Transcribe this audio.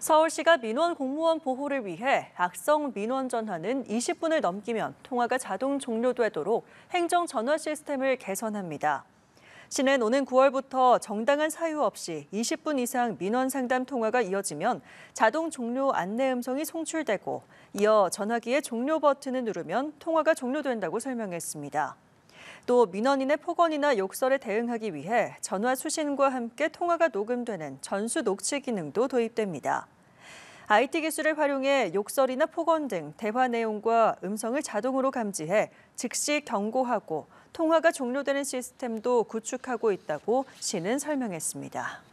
서울시가 민원 공무원 보호를 위해 악성 민원 전화는 20분을 넘기면 통화가 자동 종료되도록 행정 전화 시스템을 개선합니다. 시는 오는 9월부터 정당한 사유 없이 20분 이상 민원 상담 통화가 이어지면 자동 종료 안내 음성이 송출되고 이어 전화기의 종료 버튼을 누르면 통화가 종료된다고 설명했습니다. 또 민원인의 폭언이나 욕설에 대응하기 위해 전화 수신과 함께 통화가 녹음되는 전수 녹취 기능도 도입됩니다. IT 기술을 활용해 욕설이나 폭언 등 대화 내용과 음성을 자동으로 감지해 즉시 경고하고 통화가 종료되는 시스템도 구축하고 있다고 시는 설명했습니다.